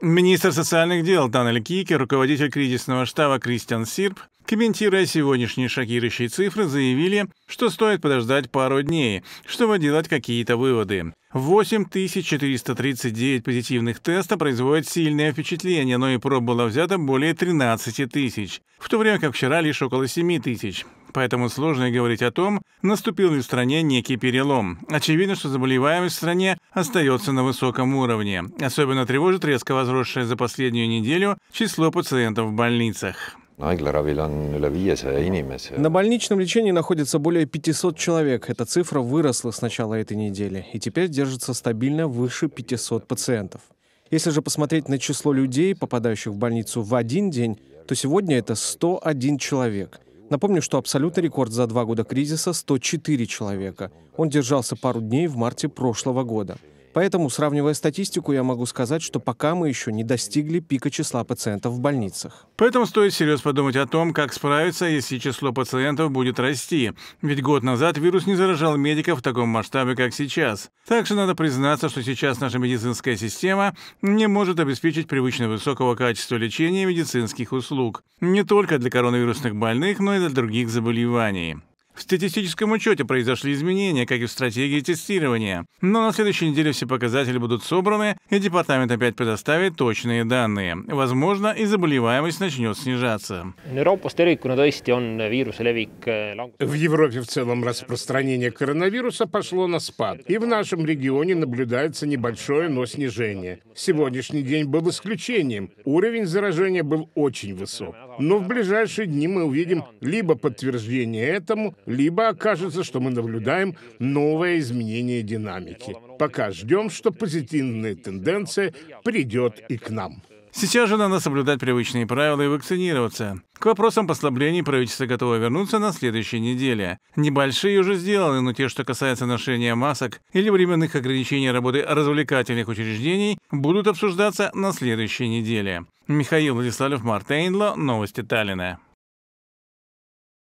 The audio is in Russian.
Министр социальных дел Танель Кики, руководитель кризисного штаба Кристиан Сирп, комментируя сегодняшние шокирующие цифры, заявили, что стоит подождать пару дней, чтобы делать какие-то выводы. 8439 позитивных теста производят сильное впечатление, но и проб было взято более 13 тысяч, в то время как вчера лишь около 7 тысяч поэтому сложно говорить о том, наступил ли в стране некий перелом. Очевидно, что заболеваемость в стране остается на высоком уровне. Особенно тревожит резко возросшее за последнюю неделю число пациентов в больницах. На больничном лечении находится более 500 человек. Эта цифра выросла с начала этой недели и теперь держится стабильно выше 500 пациентов. Если же посмотреть на число людей, попадающих в больницу в один день, то сегодня это 101 человек. Напомню, что абсолютный рекорд за два года кризиса – 104 человека. Он держался пару дней в марте прошлого года – Поэтому, сравнивая статистику, я могу сказать, что пока мы еще не достигли пика числа пациентов в больницах. Поэтому стоит серьезно подумать о том, как справиться, если число пациентов будет расти. Ведь год назад вирус не заражал медиков в таком масштабе, как сейчас. Также надо признаться, что сейчас наша медицинская система не может обеспечить привычно высокого качества лечения медицинских услуг. Не только для коронавирусных больных, но и для других заболеваний. В статистическом учете произошли изменения, как и в стратегии тестирования. Но на следующей неделе все показатели будут собраны, и департамент опять предоставит точные данные. Возможно, и заболеваемость начнет снижаться. Э, в Европе в целом распространение коронавируса пошло на спад. И в нашем регионе наблюдается небольшое, но снижение. Сегодняшний день был исключением. Уровень заражения был очень высок. Но в ближайшие дни мы увидим либо подтверждение этому, либо окажется, что мы наблюдаем новое изменение динамики. Пока ждем, что позитивная тенденция придет и к нам. Сейчас же надо соблюдать привычные правила и вакцинироваться. К вопросам послаблений правительство готово вернуться на следующей неделе. Небольшие уже сделаны, но те, что касается ношения масок или временных ограничений работы развлекательных учреждений, будут обсуждаться на следующей неделе. Михаил Владиславов, Мартейнло, новости Таллина.